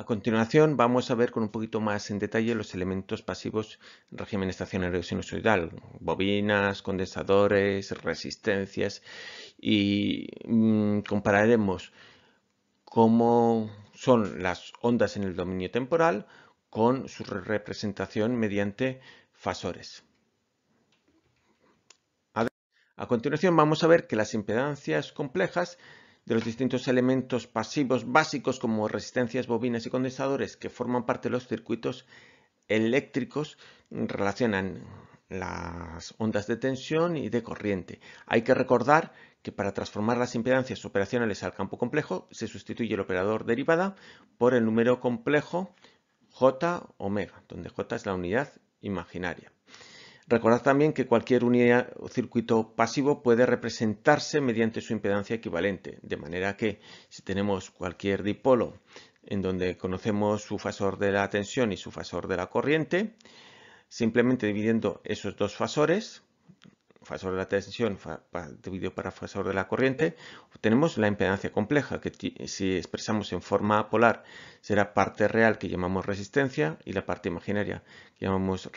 A continuación vamos a ver con un poquito más en detalle los elementos pasivos en régimen estacionario sinusoidal, bobinas, condensadores, resistencias y mm, compararemos cómo son las ondas en el dominio temporal con su representación mediante fasores. A continuación vamos a ver que las impedancias complejas de los distintos elementos pasivos básicos como resistencias, bobinas y condensadores que forman parte de los circuitos eléctricos relacionan las ondas de tensión y de corriente. Hay que recordar que para transformar las impedancias operacionales al campo complejo se sustituye el operador derivada por el número complejo j omega, donde j es la unidad imaginaria. Recordad también que cualquier unidad o circuito pasivo puede representarse mediante su impedancia equivalente, de manera que si tenemos cualquier dipolo en donde conocemos su fasor de la tensión y su fasor de la corriente, simplemente dividiendo esos dos fasores, fasor de la tensión, dividido para fasor de la corriente, obtenemos la impedancia compleja, que si expresamos en forma polar será parte real que llamamos resistencia y la parte imaginaria que llamamos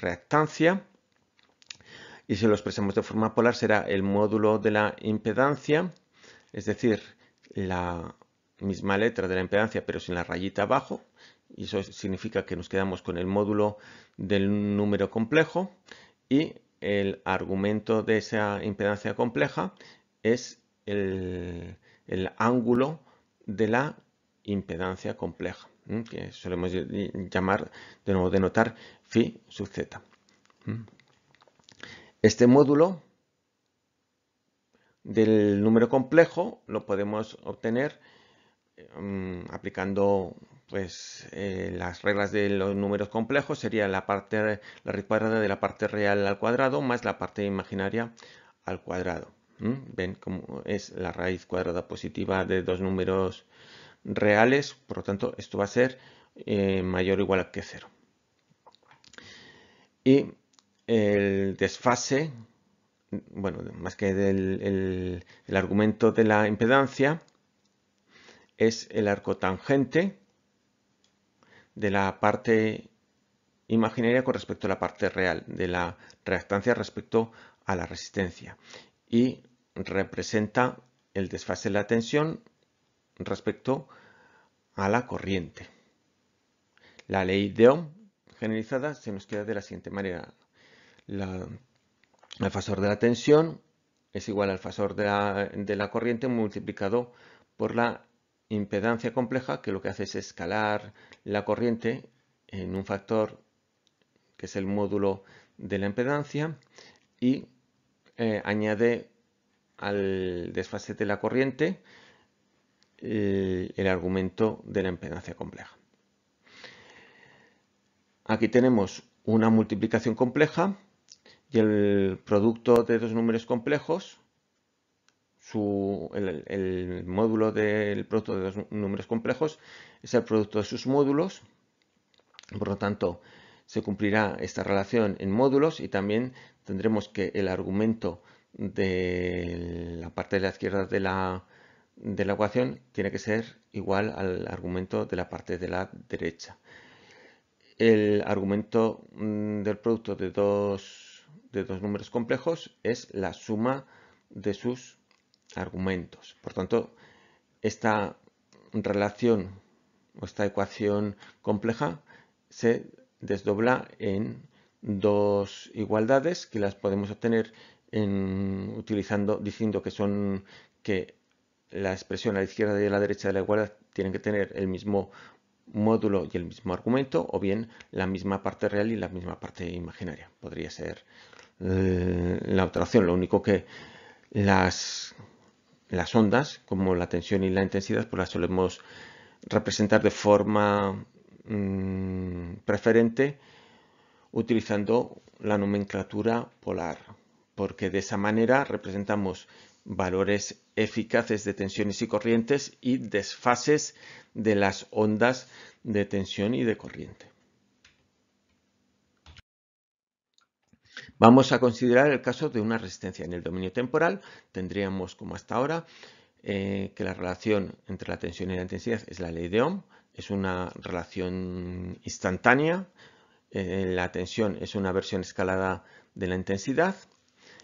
reactancia. Y si lo expresamos de forma polar será el módulo de la impedancia, es decir, la misma letra de la impedancia pero sin la rayita abajo, y eso significa que nos quedamos con el módulo del número complejo y el argumento de esa impedancia compleja es el, ángulo de la impedancia compleja, que solemos llamar, de nuevo, denotar phi sub z. Este módulo del número complejo lo podemos obtener em, aplicando pues eh, las reglas de los números complejos sería la parte la raíz cuadrada de la parte real al cuadrado más la parte imaginaria al cuadrado. Ven cómo es la raíz cuadrada positiva de dos números reales, por lo tanto esto va a ser eh, mayor o igual que cero. Y el desfase, bueno, más que el, el argumento de la impedancia, es el arco tangente de la parte imaginaria con respecto a la parte real, de la reactancia respecto a la resistencia y representa el desfase de la tensión respecto a la corriente. La ley de Ohm generalizada se nos queda de la siguiente manera. el fasor de la tensión es igual al fasor de la, de la corriente multiplicado por la impedancia compleja que lo que hace es escalar la corriente en un factor que es el módulo de la impedancia y eh, añade al desfase de la corriente eh, el argumento de la impedancia compleja. Aquí tenemos una multiplicación compleja y el producto de dos números complejos el, módulo del producto de dos números complejos es el producto de sus módulos, por lo tanto se cumplirá esta relación en módulos y también tendremos que el argumento de la parte de la izquierda de la, de la ecuación tiene que ser igual al argumento de la parte de la derecha. El argumento mm, del producto de dos, de dos números complejos es la suma de sus argumentos. Por tanto, esta relación o esta ecuación compleja se desdobla en dos igualdades que las podemos obtener utilizando, diciendo que son que la expresión a la izquierda y a la derecha de la igualdad tienen que tener el mismo módulo y el mismo argumento, o bien la misma parte real y la misma parte imaginaria. Podría ser eh, la otra opción. Lo único que las las ondas, como la tensión y la intensidad, pues las solemos representar de forma mm, preferente utilizando la nomenclatura polar, porque de esa manera representamos valores eficaces de tensiones y corrientes y desfases de las ondas de tensión y de corriente. Vamos a considerar el caso de una resistencia en el dominio temporal. Tendríamos, como hasta ahora, eh, que la relación entre la tensión y la intensidad es la ley de Ohm. Es una relación instantánea. Eh, la tensión es una versión escalada de la intensidad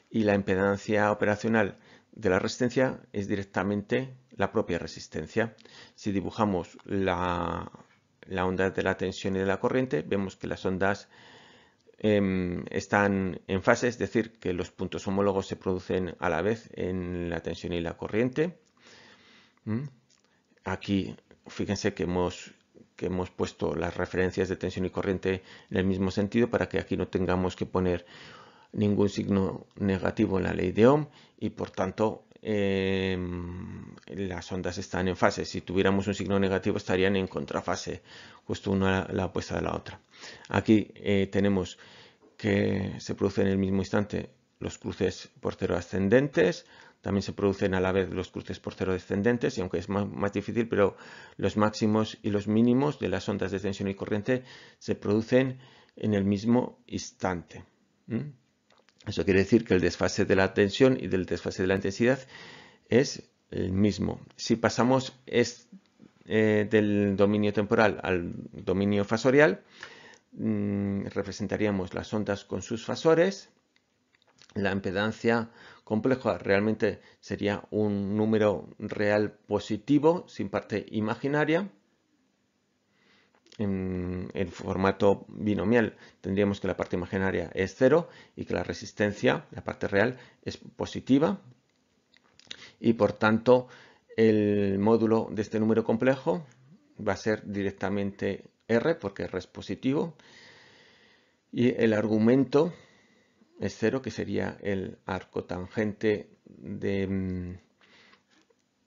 y la impedancia operacional de la resistencia es directamente la propia resistencia. Si dibujamos la, la onda de la tensión y de la corriente, vemos que las ondas Em, están en fase, es decir, que los puntos homólogos se producen a la vez en la tensión y la corriente. ¿Mm? Aquí fíjense que hemos, que hemos puesto las referencias de tensión y corriente en el mismo sentido para que aquí no tengamos que poner ningún signo negativo en la ley de Ohm y por tanto em, las ondas están en fase. Si tuviéramos un signo negativo estarían en contrafase justo una la opuesta de la otra. Aquí eh, tenemos que se producen en el mismo instante los cruces por cero ascendentes, también se producen a la vez los cruces por cero descendentes, y aunque es más, difícil, pero los máximos y los mínimos de las ondas de tensión y corriente se producen en el mismo instante. Eso quiere decir que el desfase de la tensión y del desfase de la intensidad es el mismo. Si pasamos eh, del dominio temporal al dominio fasorial, mm, representaríamos las ondas con sus fasores, la impedancia compleja realmente sería un número real positivo sin parte imaginaria. En el formato binomial tendríamos que la parte imaginaria es cero y que la resistencia, la parte real, es positiva y por tanto el módulo de este número complejo va a ser directamente R porque R es positivo y el argumento es 0 que sería el arco tangente de mm,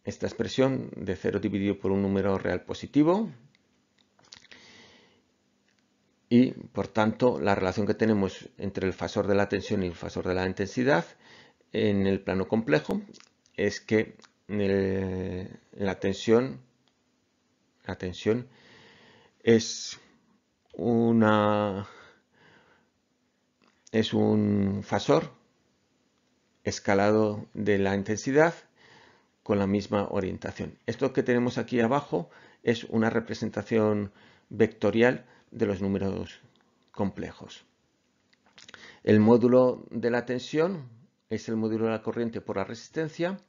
esta expresión de 0 dividido por un número real positivo y por tanto la relación que tenemos entre el fasor de la tensión y el fasor de la intensidad en el plano complejo es que la tensión, la tensión es una es un fasor escalado de la intensidad con la misma orientación. Esto que tenemos aquí abajo es una representación vectorial de los números complejos. El módulo de la tensión es el módulo de la corriente por la resistencia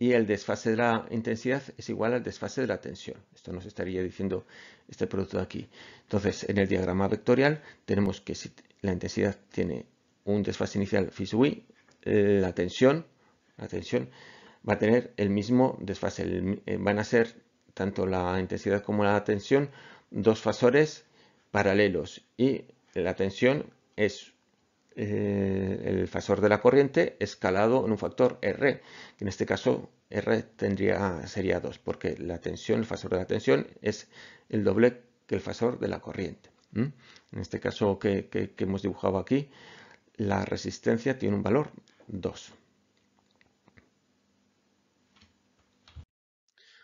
y el desfase de la intensidad es igual al desfase de la tensión. Esto nos estaría diciendo este producto de aquí. Entonces, en el diagrama vectorial tenemos que si la intensidad tiene un desfase inicial phi la tensión, la tensión va a tener el mismo desfase. Eh, van a ser tanto la intensidad como la tensión dos fasores paralelos y la tensión es eh, el fasor de la corriente escalado en un factor R, que en este caso R tendría, sería 2, porque la tensión, el fasor de la tensión es el doble que el fasor de la corriente. En este caso que, que, hemos dibujado aquí, la resistencia tiene un valor 2.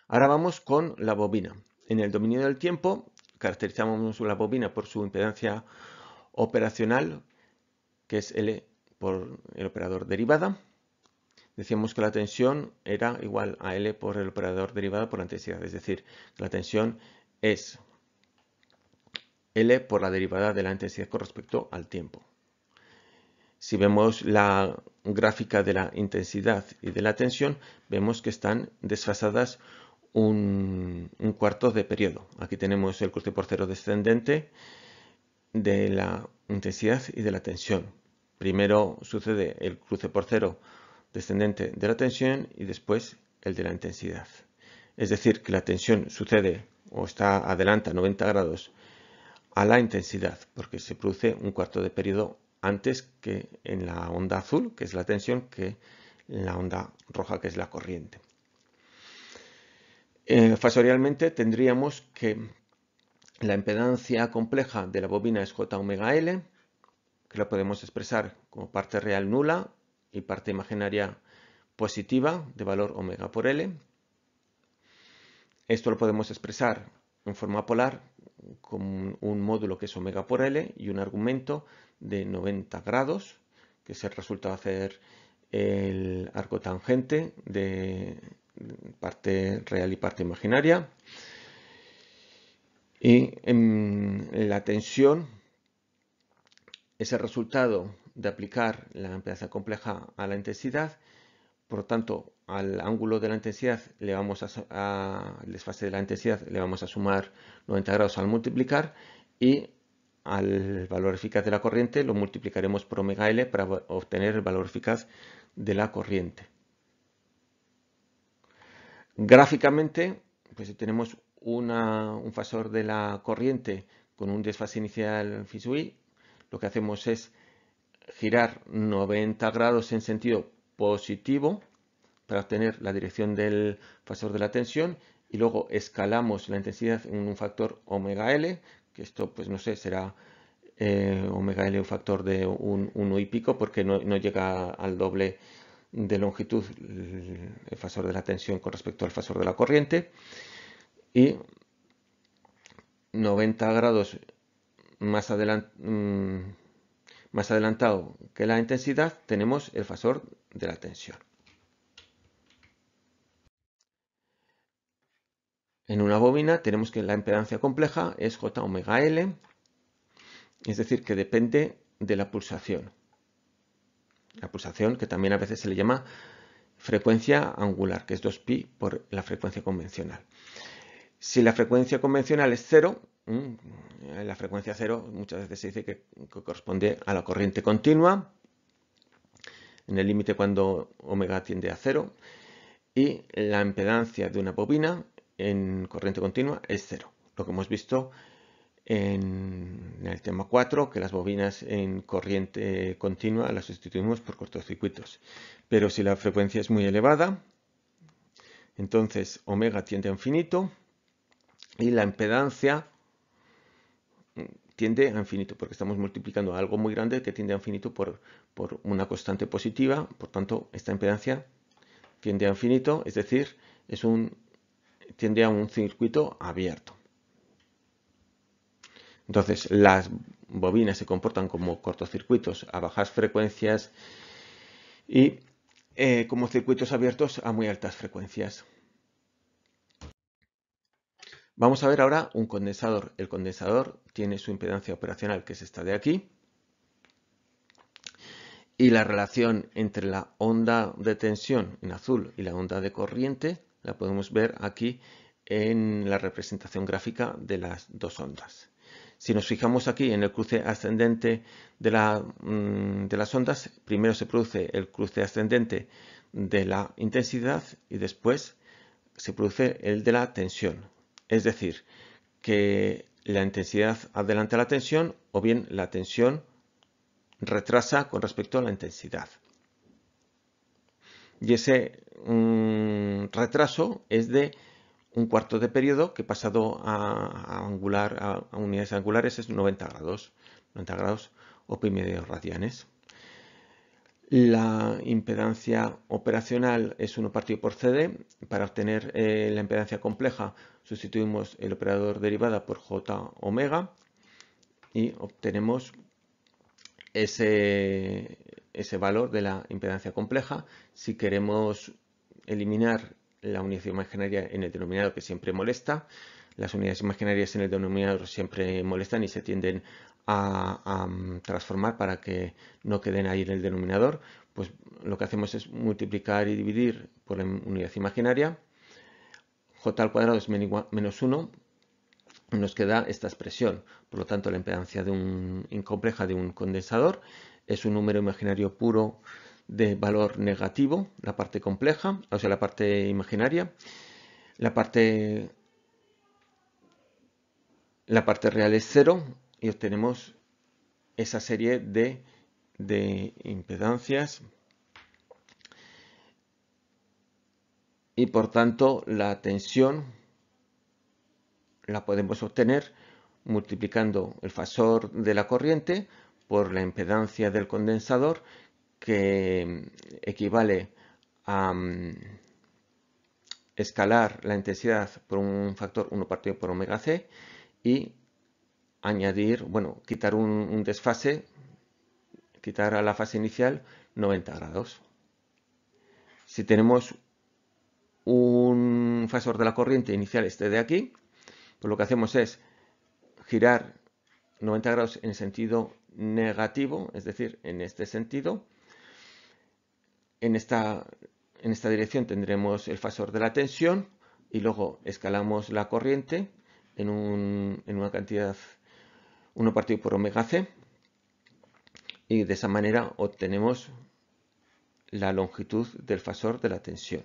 Ahora vamos con la bobina. En el dominio del tiempo caracterizamos la bobina por su impedancia operacional que es L por el operador derivada. Decíamos que la tensión era igual a L por el operador derivada por la intensidad, es decir, la tensión es L por la derivada de la intensidad con respecto al tiempo. Si vemos la gráfica de la intensidad y de la tensión, vemos que están desfasadas un, cuarto de periodo. Aquí tenemos el corte por cero descendente de la intensidad y de la tensión. Primero sucede el cruce por cero descendente de la tensión y después el de la intensidad. Es decir, que la tensión sucede o está adelanta 90 grados a la intensidad, porque se produce un cuarto de periodo antes que en la onda azul, que es la tensión, que en la onda roja, que es la corriente. Eh, fasorialmente tendríamos que la impedancia compleja de la bobina es J omega L, que la podemos expresar como parte real nula y parte imaginaria positiva de valor omega por L. Esto lo podemos expresar en forma polar con un módulo que es omega por L y un argumento de 90 grados, que se resulta hacer el arco tangente de parte real y parte imaginaria. Y en em, la tensión es el resultado de aplicar la amplitud compleja a la intensidad, por tanto al ángulo de la intensidad le vamos a, desfase de la intensidad le vamos a sumar 90 grados al multiplicar y al valor eficaz de la corriente lo multiplicaremos por omega L para obtener el valor eficaz de la corriente. Gráficamente, pues tenemos un fasor de la corriente con un desfase inicial φi, lo que hacemos es girar 90 grados en sentido positivo para obtener la dirección del fasor de la tensión y luego escalamos la intensidad en un factor omega L, que esto pues no sé, será eh, omega L un factor de un 1 y pico porque no, no, llega al doble de longitud el fasor de la tensión con respecto al fasor de la corriente y 90 grados mm, más, adelantado que la intensidad tenemos el fasor de la tensión. En una bobina tenemos que la impedancia compleja es J omega L, es decir, que depende de la pulsación. La pulsación que también a veces se le llama frecuencia angular, que es 2pi por la frecuencia convencional. Si la frecuencia convencional es cero, mm, la frecuencia cero muchas veces se dice que corresponde a la corriente continua, en el límite cuando omega tiende a cero, y la impedancia de una bobina en corriente continua es cero. Lo que hemos visto en el tema 4, que las bobinas en corriente continua las sustituimos por cortocircuitos. Pero si la frecuencia es muy elevada, entonces omega tiende a infinito, y la impedancia mm, tiende a infinito, porque estamos multiplicando algo muy grande que tiende a infinito por, una constante positiva, por tanto, esta impedancia tiende a infinito, es decir, es un, tiende a un circuito abierto. Entonces, las bobinas se comportan como cortocircuitos a bajas frecuencias y eh, como circuitos abiertos a muy altas frecuencias. Vamos a ver ahora un condensador. El condensador tiene su impedancia operacional, que es esta de aquí, y la relación entre la onda de tensión en azul y la onda de corriente la podemos ver aquí en la representación gráfica de las dos ondas. Si nos fijamos aquí en el cruce ascendente de, mm, de las ondas, primero se produce el cruce ascendente de la intensidad y después se produce el de la tensión. Es decir, que la intensidad adelanta la tensión o bien la tensión retrasa con respecto a la intensidad. Y ese mm, retraso es de un cuarto de periodo que pasado a, unidades angulares es 90 grados, 90 grados o pi medio radianes. La impedancia operacional es 1 partido por CD. Para obtener eh, la impedancia compleja sustituimos el operador derivada por j omega y obtenemos ese, ese valor de la impedancia compleja. Si queremos eliminar la unidad imaginaria en el denominador que siempre molesta, las unidades imaginarias en el denominador siempre molestan y se tienden a, mm, transformar para que no queden ahí en el denominador, pues lo que hacemos es multiplicar y dividir por la unidad imaginaria. j al cuadrado es menos 1, nos queda esta expresión. Por lo tanto, la impedancia de un incompleja de un condensador es un número imaginario puro de valor negativo, la parte compleja, o sea, la parte imaginaria. La parte, la parte real es 0, y obtenemos esa serie de, de impedancias y por tanto la tensión la podemos obtener multiplicando el fasor de la corriente por la impedancia del condensador que equivale a mm, escalar la intensidad por un factor 1 partido por omega c y añadir, bueno, quitar un, desfase, quitar a la fase inicial 90 grados. Si tenemos un fasor de la corriente inicial este de aquí, pues lo que hacemos es girar 90 grados en sentido negativo, es decir, en este sentido. En esta, en esta dirección tendremos el fasor de la tensión y luego escalamos la corriente en, en una cantidad 1 partido por omega c y de esa manera obtenemos la longitud del fasor de la tensión.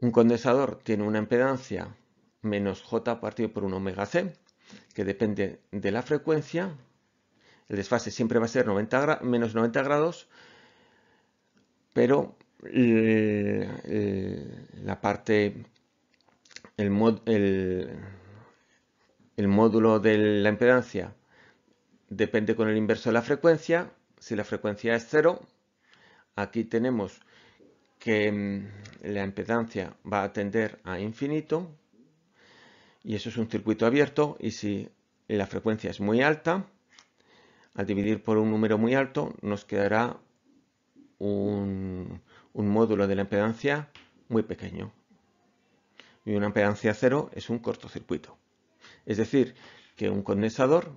Un condensador tiene una impedancia menos j partido por 1 omega c que depende de la frecuencia. El desfase siempre va a ser menos 90 grados, pero eh, eh, la parte el, módulo de la impedancia depende con el inverso de la frecuencia. Si la frecuencia es cero, aquí tenemos que mm, la impedancia va a tender a infinito y eso es un circuito abierto y si la frecuencia es muy alta, al dividir por un número muy alto nos quedará un módulo de la impedancia muy pequeño y una impedancia cero es un cortocircuito. Es decir, que un condensador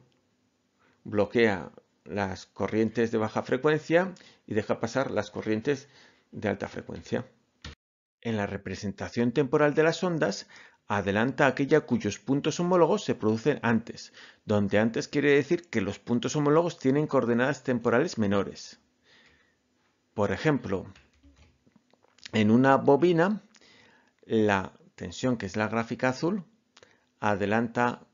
bloquea las corrientes de baja frecuencia y deja pasar las corrientes de alta frecuencia. En la representación temporal de las ondas, adelanta aquella cuyos puntos homólogos se producen antes, donde antes quiere decir que los puntos homólogos tienen coordenadas temporales menores. Por ejemplo, en una bobina, la tensión, que es la gráfica azul, adelanta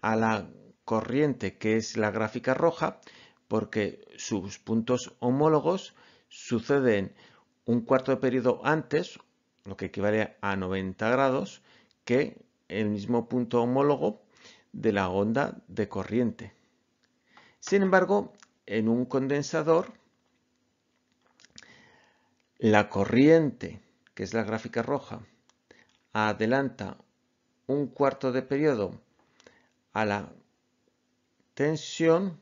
a la corriente, que es la gráfica roja, porque sus puntos homólogos suceden un cuarto de periodo antes, lo que equivale a 90 grados, que el mismo punto homólogo de la onda de corriente. Sin embargo, en un condensador, la corriente, que es la gráfica roja, adelanta un cuarto de periodo a la tensión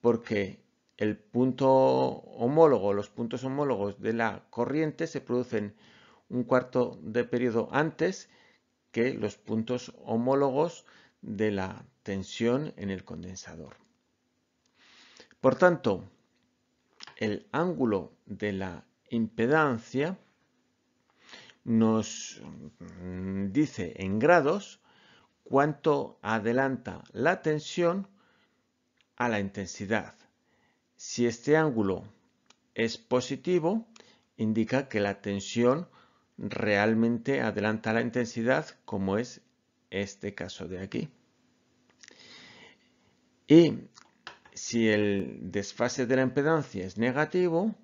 porque el punto homólogo, los puntos homólogos de la corriente se producen un cuarto de periodo antes que los puntos homólogos de la tensión en el condensador. Por tanto, el ángulo de la impedancia nos mm, dice en grados cuánto adelanta la tensión a la intensidad. Si este ángulo es positivo, indica que la tensión realmente adelanta la intensidad, como es este caso de aquí. Y si el desfase de la impedancia es negativo,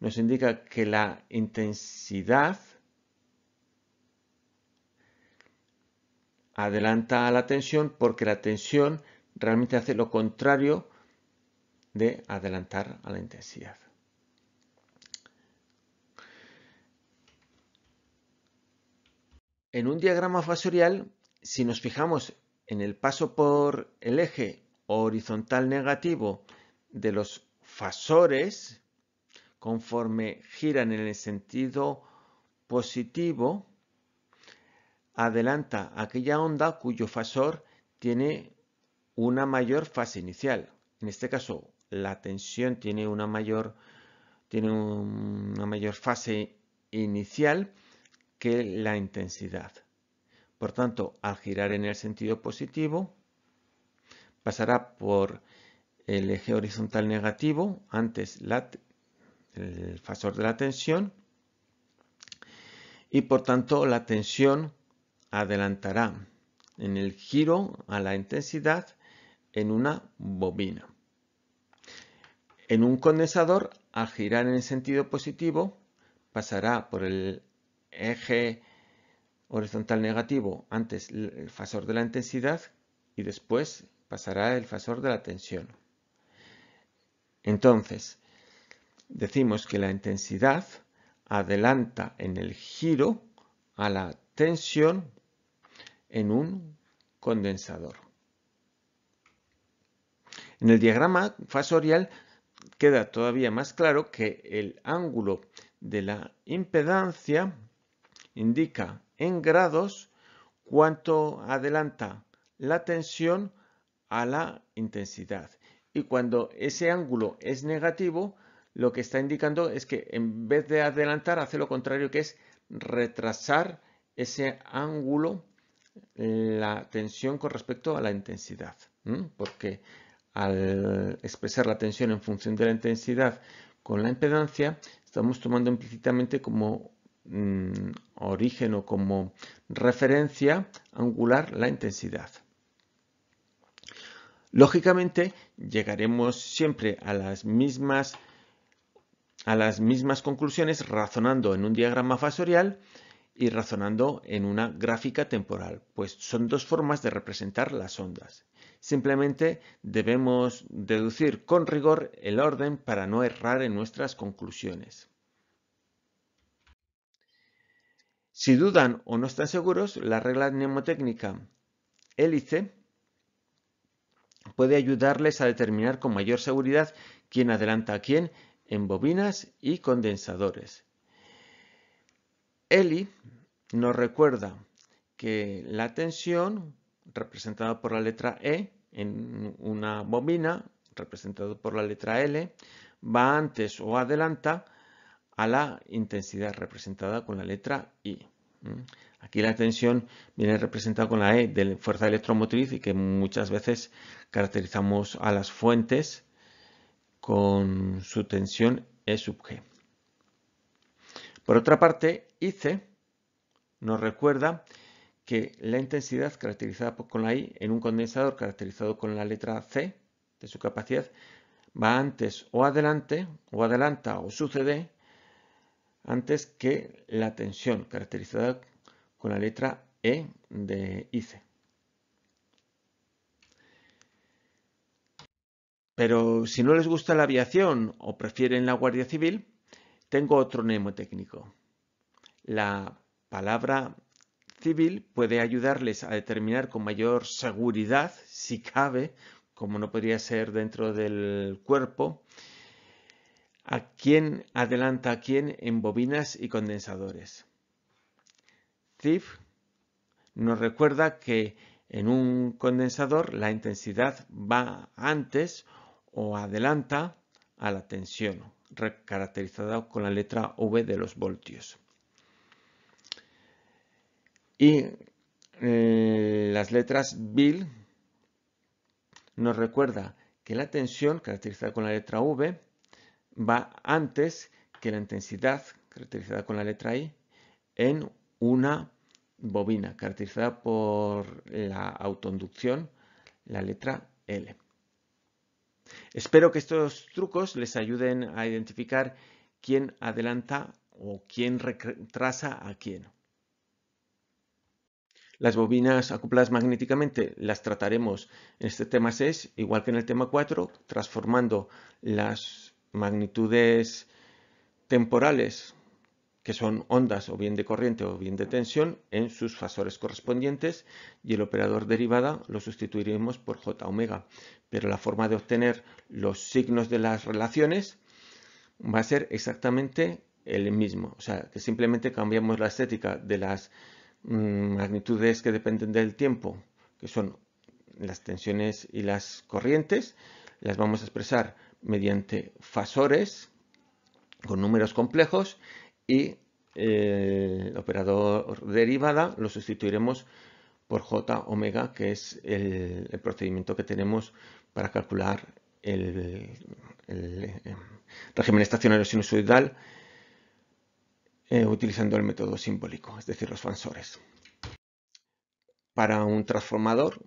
nos indica que la intensidad adelanta a la tensión porque la tensión realmente hace lo contrario de adelantar a la intensidad. En un diagrama fasorial, si nos fijamos en el paso por el eje horizontal negativo de los fasores, conforme giran en el sentido positivo, adelanta aquella onda cuyo fasor tiene una mayor fase inicial. En este caso, la tensión tiene una mayor, tiene una mayor fase inicial que la intensidad. Por tanto, al girar en el sentido positivo, pasará por el eje horizontal negativo, antes el fasor de la tensión, y por tanto la tensión adelantará en el giro a la intensidad en una bobina. En un condensador, al girar en el sentido positivo, pasará por el eje horizontal negativo, antes el fasor de la intensidad y después pasará el fasor de la tensión. Entonces, decimos que la intensidad adelanta en el giro a la tensión en un condensador. En el diagrama fasorial queda todavía más claro que el ángulo de la impedancia indica en grados cuánto adelanta la tensión a la intensidad. Y cuando ese ángulo es negativo, lo que está indicando es que en vez de adelantar, hace lo contrario, que es retrasar ese ángulo la tensión con respecto a la intensidad, porque al expresar la tensión en función de la intensidad con la impedancia, estamos tomando implícitamente como mm, origen o como referencia angular la intensidad. Lógicamente, llegaremos siempre a las mismas a las mismas conclusiones razonando en un diagrama fasorial y razonando en una gráfica temporal, pues son dos formas de representar las ondas. Simplemente debemos deducir con rigor el orden para no errar en nuestras conclusiones. Si dudan o no están seguros, la regla mnemotécnica hélice puede ayudarles a determinar con mayor seguridad quién adelanta a quién en bobinas y condensadores. Eli nos recuerda que la tensión, representada por la letra E en una bobina, representada por la letra L, va antes o adelanta a la intensidad representada con la letra I. Aquí la tensión viene representada con la E de fuerza electromotriz y que muchas veces caracterizamos a las fuentes con su tensión E sub G. Por otra parte, ICE nos recuerda que la intensidad caracterizada con la I en un condensador caracterizado con la letra C de su capacidad va antes o adelante o adelanta o sucede antes que la tensión caracterizada con la letra E de IC. Pero si no les gusta la aviación o prefieren la Guardia Civil, tengo otro mnemotécnico. La palabra civil puede ayudarles a determinar con mayor seguridad, si cabe, como no podría ser dentro del cuerpo, a quién adelanta a quién en bobinas y condensadores. CIF nos recuerda que en un condensador la intensidad va antes o adelanta a la tensión caracterizada con la letra V de los voltios. Y eh, las letras Bill nos recuerda que la tensión, caracterizada con la letra V, va antes que la intensidad, caracterizada con la letra I, en una bobina, caracterizada por la autoinducción, la letra L. Espero que estos trucos les ayuden a identificar quién adelanta o quién retrasa a quién. Las bobinas acopladas magnéticamente las trataremos en este tema 6, igual que en el tema 4, transformando las magnitudes temporales que son ondas o bien de corriente o bien de tensión, en sus fasores correspondientes y el operador derivada lo sustituiremos por j omega. Pero la forma de obtener los signos de las relaciones va a ser exactamente el mismo. O sea, que simplemente cambiamos la estética de las mm, magnitudes que dependen del tiempo, que son las tensiones y las corrientes, las vamos a expresar mediante fasores con números complejos y eh, el operador derivada lo sustituiremos por j omega, que es el, procedimiento que tenemos para calcular el, eh, régimen estacionario sinusoidal eh, utilizando el método simbólico, es decir, los fansores. Para un transformador,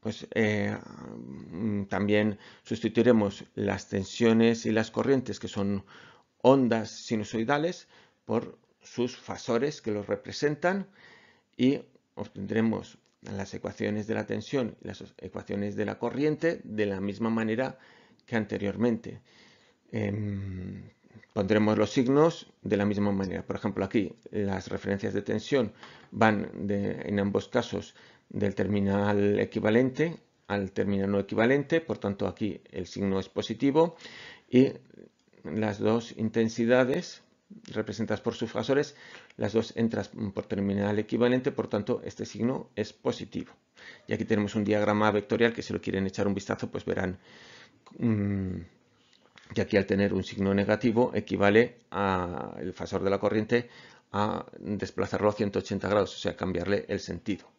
pues mm, también sustituiremos las tensiones y las corrientes, que son ondas sinusoidales, por sus fasores que los representan y obtendremos las ecuaciones de la tensión y las ecuaciones de la corriente de la misma manera que anteriormente. Em, pondremos los signos de la misma manera. Por ejemplo, aquí las referencias de tensión van en ambos casos del terminal equivalente al terminal no equivalente, por tanto aquí el signo es positivo y las dos intensidades representadas por sus las dos entran por terminal equivalente, por tanto este signo es positivo. Y aquí tenemos un diagrama vectorial que si lo quieren echar un vistazo pues verán mm, que aquí al tener un signo negativo equivale al fasor de la corriente a desplazarlo a 180 grados, o sea cambiarle el sentido.